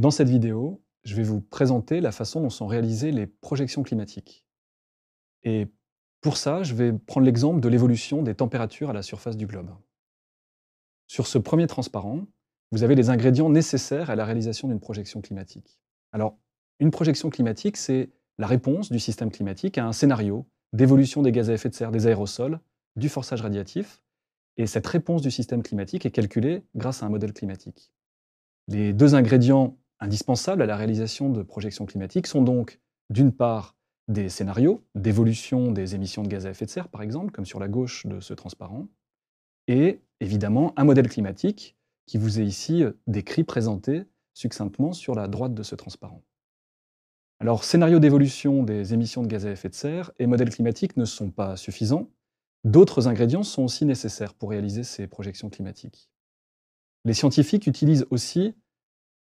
Dans cette vidéo, je vais vous présenter la façon dont sont réalisées les projections climatiques. Et pour ça, je vais prendre l'exemple de l'évolution des températures à la surface du globe. Sur ce premier transparent, vous avez les ingrédients nécessaires à la réalisation d'une projection climatique. Alors, une projection climatique, c'est la réponse du système climatique à un scénario d'évolution des gaz à effet de serre, des aérosols, du forçage radiatif, et cette réponse du système climatique est calculée grâce à un modèle climatique. Les deux ingrédients indispensables à la réalisation de projections climatiques sont donc, d'une part, des scénarios d'évolution des émissions de gaz à effet de serre, par exemple, comme sur la gauche de ce transparent, et évidemment un modèle climatique qui vous est ici euh, décrit, présenté succinctement sur la droite de ce transparent. Alors, scénario d'évolution des émissions de gaz à effet de serre et modèle climatique ne sont pas suffisants. D'autres ingrédients sont aussi nécessaires pour réaliser ces projections climatiques. Les scientifiques utilisent aussi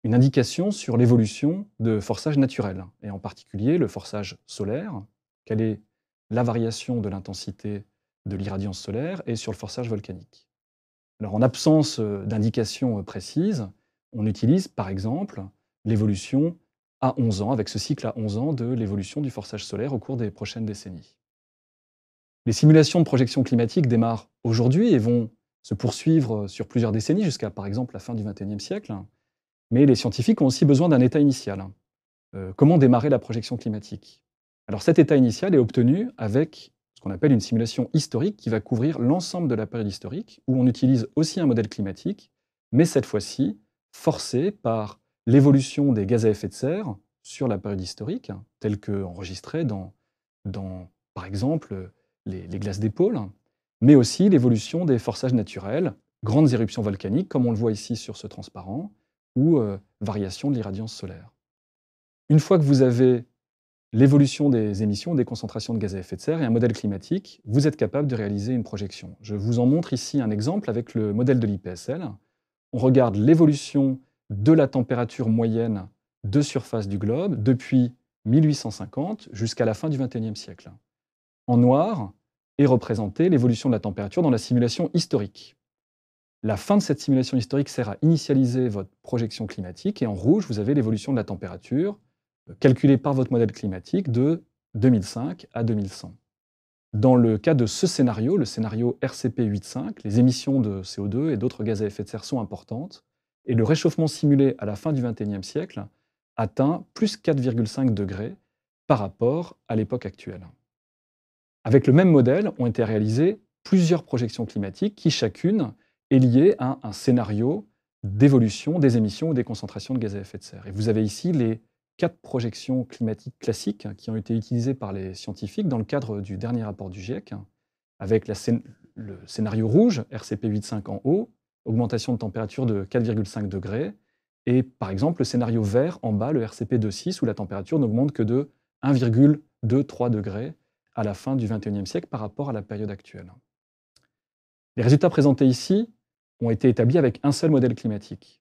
une indication sur l'évolution de forçage naturel, et en particulier le forçage solaire, quelle est la variation de l'intensité de l'irradiance solaire, et sur le forçage volcanique. Alors en absence euh, d'indications euh, précises, on utilise par exemple l'évolution à 11 ans, avec ce cycle à 11 ans de l'évolution du forçage solaire au cours des prochaines décennies. Les simulations de projection climatique démarrent aujourd'hui et vont se poursuivre euh, sur plusieurs décennies, jusqu'à par exemple la fin du XXIe siècle, mais les scientifiques ont aussi besoin d'un état initial. Hein. Euh, comment démarrer la projection climatique Alors cet état initial est obtenu avec ce qu'on appelle une simulation historique qui va couvrir l'ensemble de la période historique, où on utilise aussi un modèle climatique, mais cette fois-ci forcé par l'évolution des gaz à effet de serre sur la période historique, hein, telle qu'enregistrée dans, dans, par exemple, les, les glaces des pôles, mais aussi l'évolution des forçages naturels, grandes éruptions volcaniques, comme on le voit ici sur ce transparent, ou euh, variation de l'irradiance solaire. Une fois que vous avez l'évolution des émissions, des concentrations de gaz à effet de serre et un modèle climatique, vous êtes capable de réaliser une projection. Je vous en montre ici un exemple avec le modèle de l'IPSL. On regarde l'évolution de la température moyenne de surface du globe depuis 1850 jusqu'à la fin du XXIe siècle. En noir est représentée l'évolution de la température dans la simulation historique. La fin de cette simulation historique sert à initialiser votre projection climatique. Et en rouge, vous avez l'évolution de la température, euh, calculée par votre modèle climatique, de 2005 à 2100. Dans le cas de ce scénario, le scénario RCP 8.5, les émissions de CO2 et d'autres gaz à effet de serre sont importantes, et le réchauffement simulé à la fin du XXIe siècle atteint plus 4,5 degrés par rapport à l'époque actuelle. Avec le même modèle ont été réalisées plusieurs projections climatiques qui chacune est lié à un scénario d'évolution des émissions ou des concentrations de gaz à effet de serre. Et vous avez ici les quatre projections climatiques classiques qui ont été utilisées par les scientifiques dans le cadre du dernier rapport du GIEC, avec le scénario rouge, RCP 8.5 en haut, augmentation de température de 4,5 degrés, et par exemple le scénario vert en bas, le RCP 2.6, où la température n'augmente que de 1,23 degrés à la fin du XXIe siècle par rapport à la période actuelle. Les résultats présentés ici ont été établis avec un seul modèle climatique.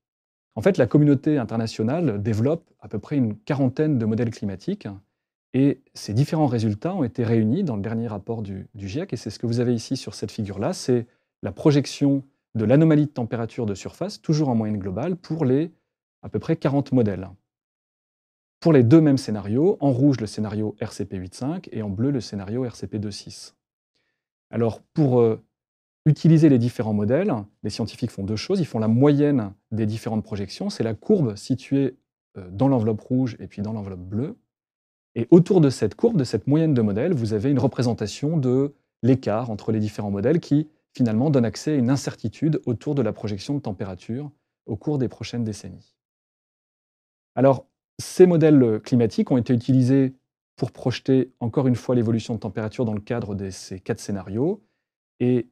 En fait, la communauté internationale développe à peu près une quarantaine de modèles climatiques et ces différents résultats ont été réunis dans le dernier rapport du, GIEC et c'est ce que vous avez ici sur cette figure-là, c'est la projection de l'anomalie de température de surface, toujours en moyenne globale, pour les à peu près 40 modèles. Pour les deux mêmes scénarios, en rouge le scénario RCP 8.5 et en bleu le scénario RCP 2.6. Alors pour euh, utiliser les différents modèles, les scientifiques font deux choses. Ils font la moyenne des différentes projections, c'est la courbe située euh, dans l'enveloppe rouge et puis dans l'enveloppe bleue. Et autour de cette courbe, de cette moyenne de modèles, vous avez une représentation de l'écart entre les différents modèles qui, finalement, donne accès à une incertitude autour de la projection de température au cours des prochaines décennies. Alors, ces modèles climatiques ont été utilisés pour projeter encore une fois l'évolution de température dans le cadre de ces quatre scénarios. Et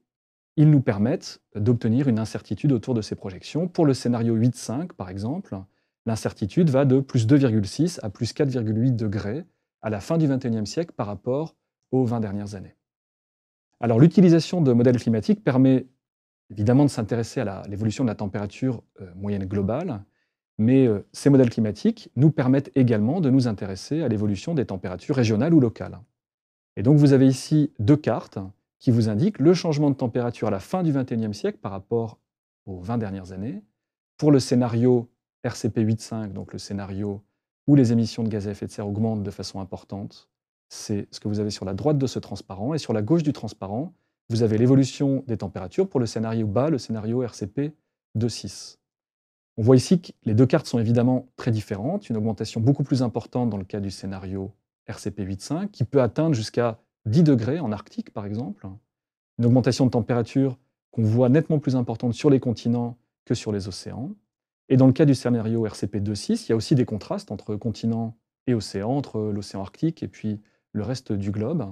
ils nous permettent d'obtenir une incertitude autour de ces projections. Pour le scénario 8.5, par exemple, l'incertitude va de plus 2,6 à plus 4,8 degrés à la fin du XXIe siècle par rapport aux 20 dernières années. Alors l'utilisation de modèles climatiques permet évidemment de s'intéresser à l'évolution de la température euh, moyenne globale, mais euh, ces modèles climatiques nous permettent également de nous intéresser à l'évolution des températures régionales ou locales. Et donc vous avez ici deux cartes qui vous indique le changement de température à la fin du XXIe siècle par rapport aux 20 dernières années. Pour le scénario RCP 8.5, donc le scénario où les émissions de gaz à effet de serre augmentent de façon importante, c'est ce que vous avez sur la droite de ce transparent. Et sur la gauche du transparent, vous avez l'évolution des températures pour le scénario bas, le scénario RCP 2.6. On voit ici que les deux cartes sont évidemment très différentes, une augmentation beaucoup plus importante dans le cas du scénario RCP 8.5, qui peut atteindre jusqu'à 10 degrés en Arctique, par exemple, une augmentation de température qu'on voit nettement plus importante sur les continents que sur les océans. Et dans le cas du scénario RCP 2.6, il y a aussi des contrastes entre continents et océans, entre l'océan Arctique et puis le reste du globe.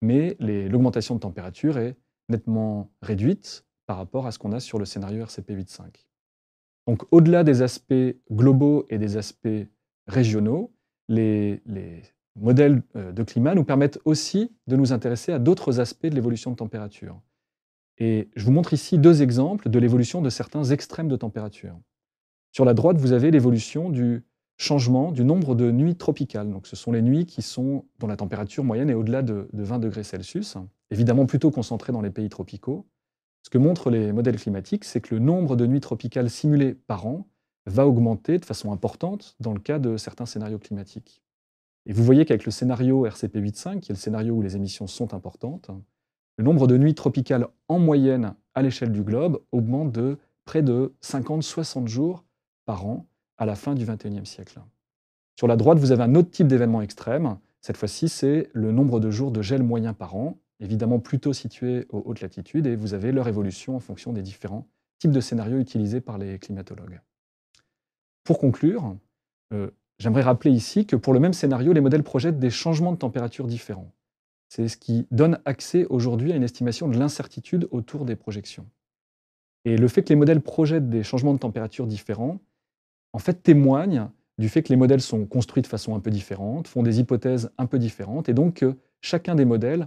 Mais l'augmentation de température est nettement réduite par rapport à ce qu'on a sur le scénario RCP 8.5. Donc au-delà des aspects globaux et des aspects régionaux, les modèles euh, de climat nous permettent aussi de nous intéresser à d'autres aspects de l'évolution de température. Et je vous montre ici deux exemples de l'évolution de certains extrêmes de température. Sur la droite, vous avez l'évolution du changement du nombre de nuits tropicales. ce sont les nuits qui sont dont la température moyenne est au-delà de, 20 degrés Celsius, évidemment plutôt concentrées dans les pays tropicaux. Ce que montrent les modèles climatiques, c'est que le nombre de nuits tropicales simulées par an va augmenter de façon importante dans le cas de certains scénarios climatiques. Et vous voyez qu'avec le scénario RCP 8.5, qui est le scénario où les émissions sont importantes, le nombre de nuits tropicales en moyenne à l'échelle du globe augmente de près de 50-60 jours par an à la fin du XXIe siècle. Sur la droite, vous avez un autre type d'événement extrême. Cette fois-ci, c'est le nombre de jours de gel moyen par an, évidemment plutôt situé aux hautes latitudes, et vous avez leur évolution en fonction des différents types de scénarios utilisés par les climatologues. Pour conclure, euh, J'aimerais rappeler ici que pour le même scénario, les modèles projettent des changements de température différents. C'est ce qui donne accès aujourd'hui à une estimation de l'incertitude autour des projections. Et le fait que les modèles projettent des changements de température différents, en fait, témoigne du fait que les modèles sont construits de façon un peu différente, font des hypothèses un peu différentes, et donc que chacun des modèles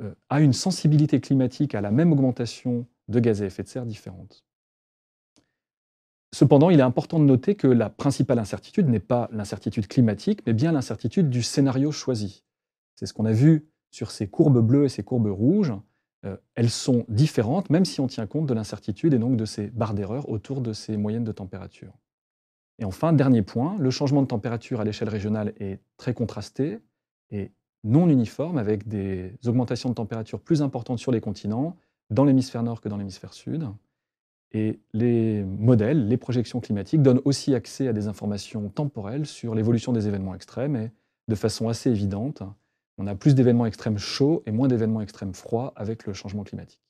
euh, a une sensibilité climatique à la même augmentation de gaz à effet de serre différente. Cependant, il est important de noter que la principale incertitude n'est pas l'incertitude climatique, mais bien l'incertitude du scénario choisi. C'est ce qu'on a vu sur ces courbes bleues et ces courbes rouges. Euh, elles sont différentes, même si on tient compte de l'incertitude et donc de ces barres d'erreur autour de ces moyennes de température. Et enfin, dernier point, le changement de température à l'échelle régionale est très contrasté et non uniforme, avec des augmentations de température plus importantes sur les continents, dans l'hémisphère nord que dans l'hémisphère sud. Et les modèles, les projections climatiques donnent aussi accès à des informations temporelles sur l'évolution des événements extrêmes et de façon assez évidente, on a plus d'événements extrêmes chauds et moins d'événements extrêmes froids avec le changement climatique.